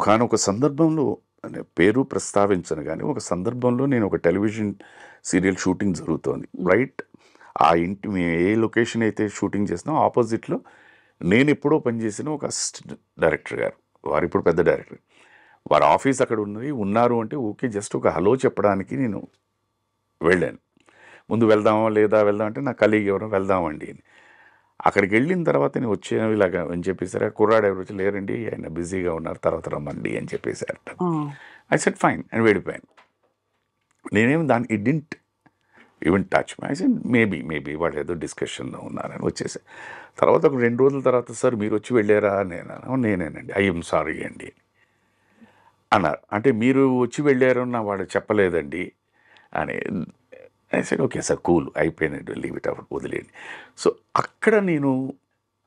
ఒకనొక సందర్భంలో పేరు ప్రస్తావించను కానీ ఒక సందర్భంలో నేను ఒక టెలివిజన్ సీరియల్ షూటింగ్ జరుగుతోంది రైట్ ఆ ఇంటి మేము ఏ లొకేషన్ అయితే షూటింగ్ చేసినా ఆపోజిట్లో నేను ఎప్పుడో పనిచేసిన ఒక అసిస్టెంట్ డైరెక్టర్ గారు వారు ఇప్పుడు పెద్ద డైరెక్టర్ వారి ఆఫీస్ అక్కడ ఉన్నది ఉన్నారు అంటే ఓకే జస్ట్ ఒక హలో చెప్పడానికి నేను వెళ్ళాను ముందు వెళ్దామా లేదా వెళ్దాం అంటే నా కలీగ్ ఎవరో వెళ్దామండి అని అక్కడికి వెళ్ళిన తర్వాత నేను వచ్చేవి ఇలాగా అని చెప్పేసారు కుర్రాడు ఎవరు వచ్చి లేరండి ఆయన బిజీగా ఉన్నారు తర్వాత రమ్మండి అని చెప్పేశారు ఐ సెట్ ఫైన్ అని వెళ్ళిపోయాను నేనేమి దాని it didn't even touch my set maybe maybe వాళ్ళు ఏదో డిస్కషన్లో ఉన్నారని వచ్చేసారు తర్వాత ఒక రెండు రోజుల తర్వాత సార్ మీరు వచ్చి వెళ్ళారా నేను నేనేనండి ఐఎమ్ సారీ అండి అన్నారు అంటే మీరు వచ్చి వెళ్ళారు నా వాడు చెప్పలేదండి అని ఐ ఓకే సార్ కూల్ అయిపోయినట్టు లీవ్ ఇట్ అవుట్ వదిలేయండి సో అక్కడ నేను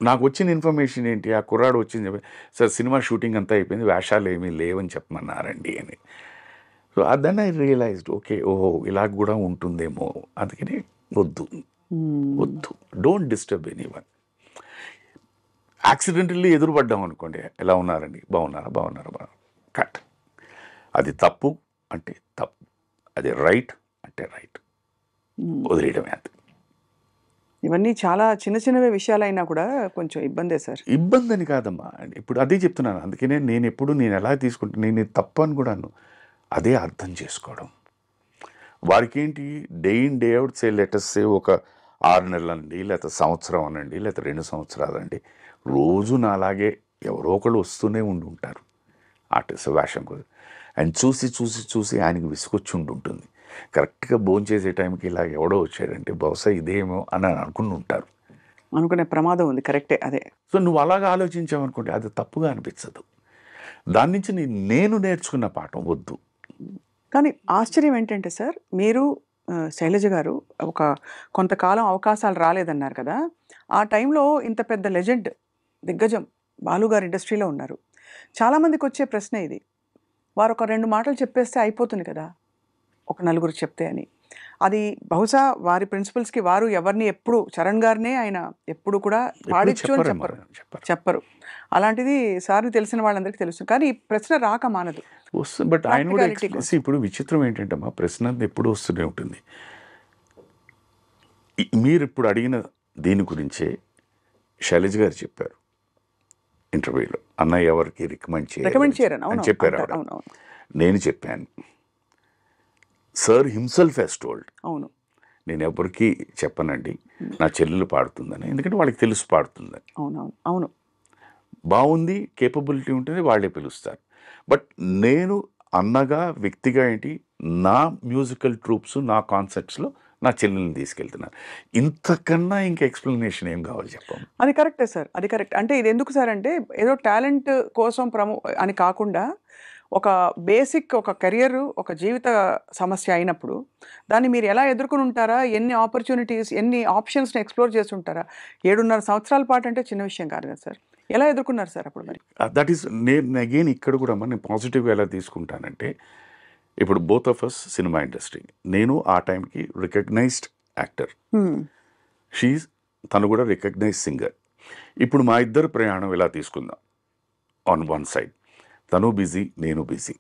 నాకు వచ్చిన ఇన్ఫర్మేషన్ ఏంటి ఆ కుర్రాడు వచ్చింది సార్ సినిమా షూటింగ్ అంతా అయిపోయింది వేషాలు ఏమీ లేవని చెప్పమన్నారండి అని so then I realised okay ఓహో ఇలా కూడా ఉంటుందేమో అందుకని వద్దు hmm. వద్దు don't disturb anyone accidentally ఎదురుపడ్డాం అనుకోండి ఎలా ఉన్నారండి బాగున్నారా బాగున్నారా బాగున్నారు కట్ అది తప్పు అంటే తప్పు అది రైట్ అంటే రైట్ వదిలేయడమే అంతే ఇవన్నీ చాలా చిన్న చిన్నవి విషయాలైనా కూడా కొంచెం ఇబ్బందే సార్ ఇబ్బంది అని కాదమ్మా ఇప్పుడు అదే చెప్తున్నాను అందుకనే నేను ఎప్పుడు నేను ఎలా తీసుకుంటే నేను తప్ప అని కూడాను అదే అర్థం చేసుకోవడం వారికి ఏంటి day in day out say letters ఒక ఆరు నెలలు అండి లేకపోతే సంవత్సరం అనండి లేకపోతే రెండు సంవత్సరాలు అండి రోజు నాలాగే ఎవరో ఒకళ్ళు వస్తూనే ఉండి ఉంటారు ఆర్టిస్ట్ వేషం కోసం ఆయన చూసి చూసి చూసి ఆయనకు విసుకొచ్చి ఉంటుంది కరెక్ట్గా భోంచేసే టైంకి ఇలా ఎవడో వచ్చాడంటే బహుశా ఇదేమో అని అనుకుని ఉంటారు అనుకునే ప్రమాదం ఉంది కరెక్టే అదే సో నువ్వు అలాగా ఆలోచించావనుకోండి అది తప్పుగా అనిపించదు దాని నుంచి నేను నేర్చుకున్న పాఠం వద్దు కానీ ఆశ్చర్యం ఏంటంటే సార్ మీరు శైలజ గారు ఒక కొంతకాలం అవకాశాలు రాలేదన్నారు కదా ఆ టైంలో ఇంత పెద్ద లెజెండ్ దిగ్గజం బాలుగారు ఇండస్ట్రీలో ఉన్నారు చాలామందికి వచ్చే ప్రశ్న ఇది వారు ఒక రెండు మాటలు చెప్పేస్తే అయిపోతుంది కదా ఒక నలుగురు చెప్తే అని అది బహుశా వారి ప్రిన్సిపల్స్కి వారు ఎవరిని ఎప్పుడు చరణ్ గారినే ఆయన ఎప్పుడు కూడా పాడించు అని చెప్పరు చెప్పరు అలాంటిది సార్ తెలిసిన వాళ్ళందరికీ తెలుసు కానీ ప్రశ్న రాక మానదు వస్తుంది బట్ ఆయన కూడా ఇప్పుడు విచిత్రం ఏంటంటే మా ప్రశ్న ఎప్పుడు వస్తూనే ఉంటుంది మీరు ఇప్పుడు అడిగిన దీని గురించే శైలజ్ గారు చెప్పారు ఇంటర్వ్యూలో అన్నయ్య ఎవరికి రికమెండ్ చేయాలి అని చెప్పారు నేను చెప్పాను సార్ హిమ్సెల్ఫ్ హెస్ టోల్డ్ అవును నేను ఎవరికి చెప్పనండి నా చెల్లెలు పాడుతుందని ఎందుకంటే వాళ్ళకి తెలుసు పాడుతుందని అవునవును అవును బాగుంది కేపబిలిటీ ఉంటుంది వాళ్ళే పిలుస్తారు బట్ నేను అన్నగా వ్యక్తిగా ఏంటి నా మ్యూజికల్ ట్రూప్స్ నా కాన్సెప్ట్స్లో నా చెల్లెల్ని తీసుకెళ్తున్నాను ఇంతకన్నా ఇంకా ఎక్స్ప్లెనేషన్ ఏం కావాలి చెప్పాము అది కరెక్టే సార్ అది కరెక్ట్ అంటే ఇది ఎందుకు సార్ అంటే ఏదో టాలెంట్ కోసం ప్రమో అని కాకుండా ఒక బేసిక్ ఒక కెరియర్ ఒక జీవిత సమస్య అయినప్పుడు దాన్ని మీరు ఎలా ఎదుర్కొని ఉంటారా ఎన్ని ఆపర్చునిటీస్ ఎన్ని ఆప్షన్స్ని ఎక్స్ప్లోర్ చేసి ఉంటారా ఏడున్నర సంవత్సరాల పాటు అంటే చిన్న విషయం కాదు కదా సార్ ఎలా ఎదుర్కొన్నారు సార్ అప్పుడు మరి దట్ ఈస్ నేను అగైన్ ఇక్కడ కూడా నేను పాజిటివ్గా ఎలా తీసుకుంటానంటే ఇప్పుడు both of us cinema industry నేను ఆ టైంకి రికగ్నైజ్డ్ యాక్టర్ షీజ్ తను కూడా రికగ్నైజ్ సింగర్ ఇప్పుడు మా ఇద్దరు ప్రయాణం ఎలా తీసుకుందాం ఆన్ వన్ సైడ్ తను బిజీ నేను బిజీ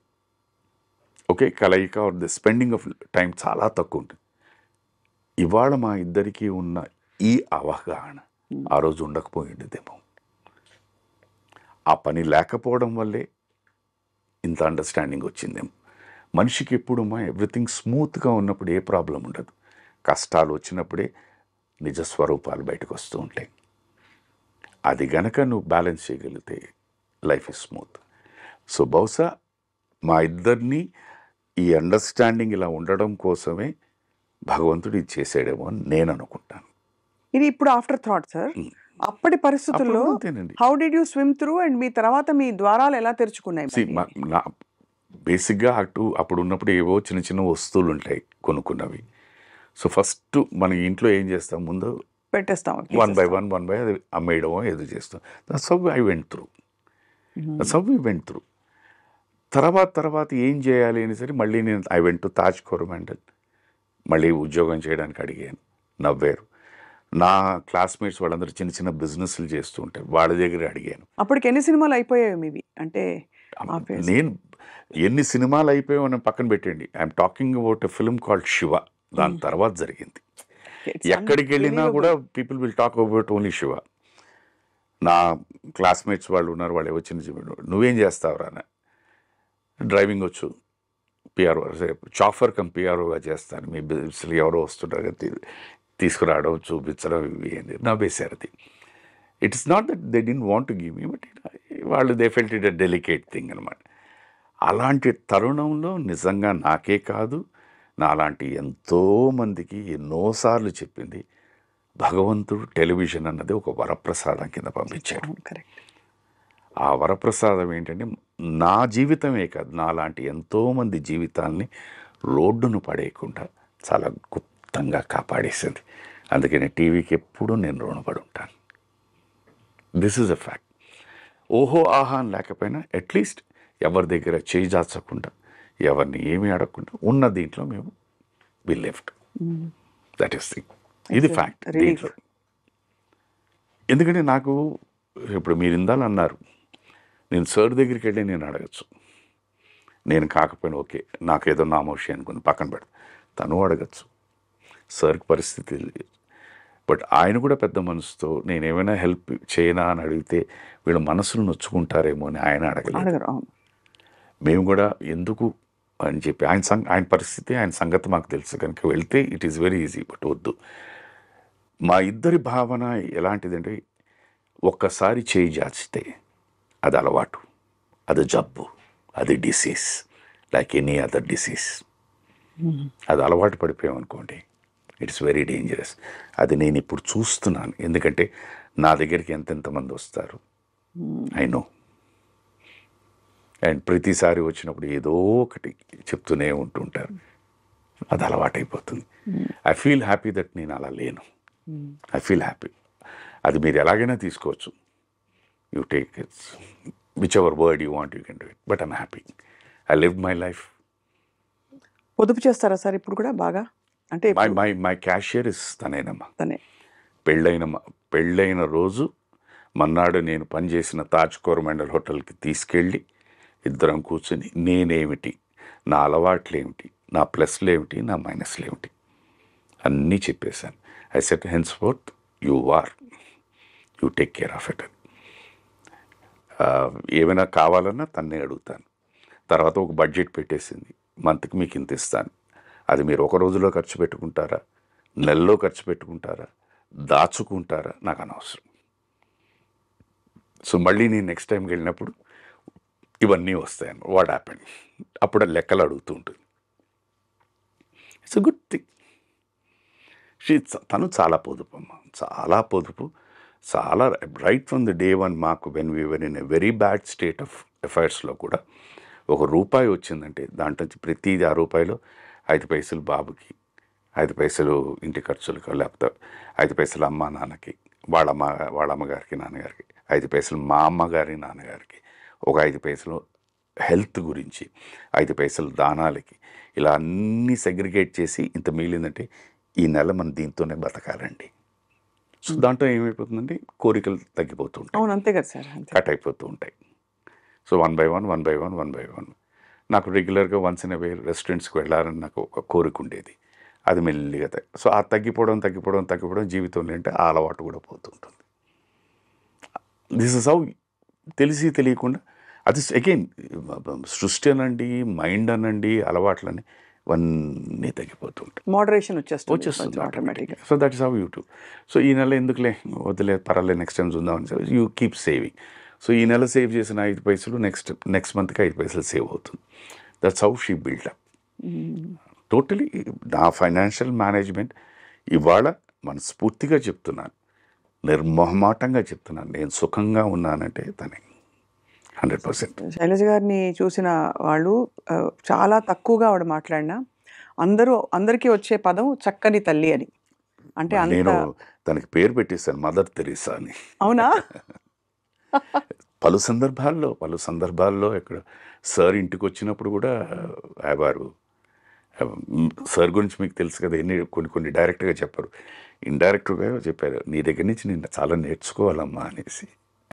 ఓకే కలయిక or the spending of time చాలా తక్కువ ఉంటుంది ఇవాళ మా ఇద్దరికీ ఉన్న ఈ అవగాహన ఆ రోజు ఉండకపోయిండేదేమో ఆ పని లేకపోవడం వల్లే ఇంత అండర్స్టాండింగ్ వచ్చిందేమో మనిషికి ఎప్పుడు మా ఎవ్రీథింగ్ స్మూత్గా ఉన్నప్పుడు ఏ ప్రాబ్లం ఉండదు కష్టాలు వచ్చినప్పుడే నిజ స్వరూపాలు బయటకు వస్తూ ఉంటాయి అది గనక నువ్వు బ్యాలెన్స్ చేయగలిగితే లైఫ్ ఇస్ స్మూత్ సో బహుశా మా ఇద్దరిని ఈ అండర్స్టాండింగ్ ఇలా ఉండడం కోసమే భగవంతుడు ఇది చేసాడేమో అని నేను అనుకుంటాను ఇది ఇప్పుడు ఆఫ్టర్ థాట్ సార్ అప్పటి పరిస్థితుల్లో how did you swim through and మీ తర్వాత మీ ద్వారాలు ఎలా తెరుచుకున్నాయి నా బేసిక్గా అటు అప్పుడు ఉన్నప్పుడు ఏవో చిన్న చిన్న వస్తువులు ఉంటాయి కొనుక్కున్నవి సో ఫస్ట్ మన ఇంట్లో ఏం చేస్తాం ముందు పెట్టేస్తాం one by one one by అది అమ్మేయడమో ఏదో చేస్తాం sub I went through sub went through తర్వాత తర్వాత ఏం చేయాలి అని సరే మళ్ళీ నేను I went to Taj Coromandel మళ్ళీ ఉద్యోగం చేయడానికి అడిగాను నవ్వారు నా క్లాస్మేట్స్ వాళ్ళందరూ చిన్న చిన్న బిజినెస్లు చేస్తూ ఉంటారు వాళ్ళ దగ్గర అడిగాను అప్పటికి ఎన్ని సినిమాలు అయిపోయాయి మీవి అంటే నేను ఎన్ని సినిమాలు అయిపోయాయో అని పక్కన పెట్టండి I'm talking about a film called Shiva దాని hmm. తర్వాత జరిగింది ఎక్కడికి వెళ్ళినా కూడా people will talk about only Shiva నా క్లాస్మేట్స్ వాళ్ళు ఉన్నారు వాళ్ళు ఎవరు చిన్న చిన్న నువ్వేం చేస్తావురా డ్రైవింగ్ వచ్చు పిఆర్ఓ చాఫర్ కమ్ పిఆర్ఓగా చేస్తాను మీ బిజినెస్లో ఎవరో వస్తుంటారు తీసుకురావడం చూపించడం ఇవి అని నా వేసారు అది it is not that they didn't want to give me but వాళ్ళు they felt it a delicate thing అనమాట అలాంటి తరుణంలో నిజంగా నాకే కాదు నాలాంటి ఎంతోమందికి ఎన్నోసార్లు చెప్పింది భగవంతుడు టెలివిజన్ అన్నది ఒక వరప్రసాదం కింద పంపించాడు కరెక్ట్ ఆ వరప్రసాదం ఏంటంటే నా జీవితమే కాదు నాలాంటి ఎంతోమంది జీవితాల్ని రోడ్డును పడేయకుండా చాలా గుప్తంగా కాపాడేసింది అందుకని టీవీకి ఎప్పుడూ నేను రుణపడి ఉంటాను దిస్ ఈజ్ అ ఫ్యాక్ట్ ఓహో ఆహా అని లేకపోయినా అట్లీస్ట్ ఎవరి దగ్గర చేజాచకుండా ఎవరిని ఏమీ అడగకుండా ఉన్న దీంట్లో మేము we left that is thing ఇది ఫ్యాక్ట్ దీంట్లో ఎందుకంటే నాకు ఇప్పుడు మీరు ఇందాలన్నారు అన్నారు నేను సార్ దగ్గరికి వెళ్ళి నేను అడగచ్చు నేను కాకపోయినా ఓకే నాకు ఏదో నా మోషి అనుకుని పక్కన పెడతా తను అడగచ్చు సార్కి పరిస్థితి బట్ ఆయన కూడా పెద్ద మనసుతో నేను ఏమైనా హెల్ప్ చేయనా అని అడిగితే వీళ్ళ మనసులు నొచ్చుకుంటారేమో అని ఆయన అడగలేదు మేము కూడా ఎందుకు అని చెప్పి ఆయన సంగ ఆయన పరిస్థితి ఆయన సంగతి మాకు తెలుసు కనుక వెళ్తే it is very easy but వద్దు మా ఇద్దరి భావన ఎలాంటిదంటే ఒక్కసారి చేయి జాచితే అది అలవాటు అది జబ్బు అది disease like any other disease అది అలవాటు పడిపోయామనుకోండి ఇట్స్ వెరీ డేంజరస్ అది నేను ఇప్పుడు చూస్తున్నాను ఎందుకంటే నా దగ్గరికి ఎంతెంతమంది వస్తారు ఐ నో అండ్ ప్రతిసారి వచ్చినప్పుడు ఏదో ఒకటి చెప్తూనే ఉంటుంటారు అది అలవాటైపోతుంది ఐ ఫీల్ హ్యాపీ దట్ నేను అలా లేను ఐ ఫీల్ హ్యాపీ అది మీరు ఎలాగైనా తీసుకోవచ్చు take its whichever word you want you can do it but I'm happy I live my life పొదుపు చేస్తారా సార్ ఇప్పుడు కూడా బాగా అంటే my my my cashier is తనేనమ్మా తనే పెళ్ళైన పెళ్ళైన రోజు మన్నాడు నేను పనిచేసిన తాజ్కోర్ మండల్ హోటల్కి తీసుకెళ్ళి ఇద్దరం కూర్చొని నేనేమిటి నా అలవాట్లు ఏమిటి నా ప్లస్లు ఏమిటి నా మైనస్లు ఏమిటి అన్నీ చెప్పేశాను I set henceforth you are you take care of it అని ఏమైనా కావాలన్నా తన్నే అడుగుతాను తర్వాత ఒక బడ్జెట్ పెట్టేసింది మంత్కి మీకు ఇంత ఇస్తాను అది మీరు ఒక రోజులో ఖర్చు పెట్టుకుంటారా నెలలో ఖర్చు పెట్టుకుంటారా దాచుకుంటారా నాకు అనవసరం సో మళ్ళీ నేను నెక్స్ట్ టైంకి వెళ్ళినప్పుడు ఇవన్నీ వస్తాయి వాట్ హ్యాపెన్ అప్పుడు లెక్కలు అడుగుతూ ఉంటుంది it's a good thing she తను చాలా పొదుపు అమ్మ చాలా పొదుపు చాలా right from the day one మాకు when we when in a very bad state of అఫైర్స్లో కూడా ఒక రూపాయి వచ్చిందంటే దాంట్లో ప్రతిది ఆ రూపాయిలో ఐదు పైసలు బాబుకి ఐదు పైసలు ఇంటి ఖర్చులకు లేకపోతే ఐదు పైసలు అమ్మ నాన్నకి వాళ్ళ అమ్మ వాళ్ళ అమ్మగారికి నాన్నగారికి ఐదు పైసలు మా అమ్మగారి నాన్నగారికి ఒక ఐదు పైసలు హెల్త్ గురించి ఐదు పైసలు దానాలకి ఇలా అన్నీ సెగ్రిగేట్ చేసి ఇంత మిగిలిందంటే ఈ నెల మనం దీంతోనే బతకాలండి సో దాంట్లో ఏమైపోతుందండి కోరికలు తగ్గిపోతూ ఉంటాయి అవును అంతే కదా సార్ కట్ అయిపోతూ ఉంటాయి so one by one one by one one by one నాకు రెగ్యులర్గా వన్స్ ఇన్ అవే రెస్టారెంట్స్కి వెళ్ళాలని నాకు ఒక కోరిక ఉండేది అది మెల్లిగా సో ఆ తగ్గిపోవడం తగ్గిపోవడం తగ్గిపోవడం జీవితంలో అంటే ఆ అలవాటు కూడా పోతుంటుంది దిస్ ఇస్ హౌ తెలిసి తెలియకుండా అది అగైన్ సృష్టి అనండి మైండ్ అనండి అలవాట్లని ఇవన్నీ తగ్గిపోతుంటాయి మోడరేషన్ వచ్చేస్తుంది వచ్చేస్తుంది ఆటోమేటిక్గా so that is how YouTube so ఈ నెల ఎందుకులే వద్దులే పర్వాలేదు నెక్స్ట్ టైం చూద్దామని యూ కీప్ సేవింగ్ సో ఈ నెల సేవ్ చేసిన ఐదు పైసలు నెక్స్ట్ నెక్స్ట్ మంత్కి ఐదు పైసలు సేవ్ అవుతుంది that's how she build up totally నా ఫైనాన్షియల్ మేనేజ్మెంట్ ఇవాళ మనస్ఫూర్తిగా చెప్తున్నాను నిర్మోహమాటంగా చెప్తున్నాను నేను సుఖంగా ఉన్నానంటే తనే హండ్రెడ్ పర్సెంట్ శైలజ గారిని చూసిన వాళ్ళు చాలా తక్కువగా ఆవిడ మాట్లాడినా అందరూ అందరికీ వచ్చే పదం చక్కని తల్లి అని అంటే నేను తనకి పేరు పెట్టేశాను మదర్ తెరీసా అని అవునా పలు సందర్భాల్లో పలు సందర్భాల్లో ఇక్కడ సార్ ఇంటికి వచ్చినప్పుడు కూడా వారు సార్ గురించి మీకు తెలుసు కదా ఎన్ని కొన్ని కొన్ని డైరెక్ట్గా చెప్పారు ఇండైరెక్ట్గా చెప్పారు నీ దగ్గర నుంచి నేను చాలా నేర్చుకోవాలమ్మా అనేసి